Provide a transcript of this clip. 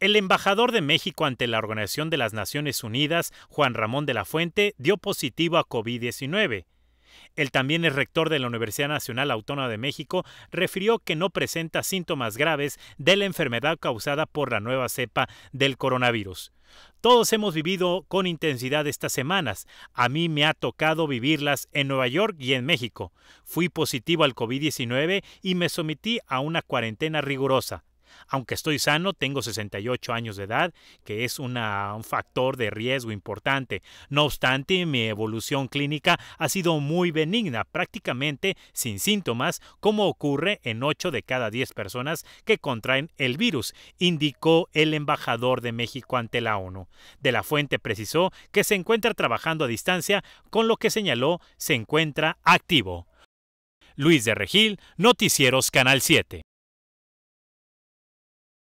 El embajador de México ante la Organización de las Naciones Unidas, Juan Ramón de la Fuente, dio positivo a COVID-19. Él también es rector de la Universidad Nacional Autónoma de México refirió que no presenta síntomas graves de la enfermedad causada por la nueva cepa del coronavirus. Todos hemos vivido con intensidad estas semanas. A mí me ha tocado vivirlas en Nueva York y en México. Fui positivo al COVID-19 y me sometí a una cuarentena rigurosa. Aunque estoy sano, tengo 68 años de edad, que es un factor de riesgo importante. No obstante, mi evolución clínica ha sido muy benigna, prácticamente sin síntomas, como ocurre en 8 de cada 10 personas que contraen el virus, indicó el embajador de México ante la ONU. De la fuente precisó que se encuentra trabajando a distancia, con lo que señaló se encuentra activo. Luis de Regil, Noticieros Canal 7.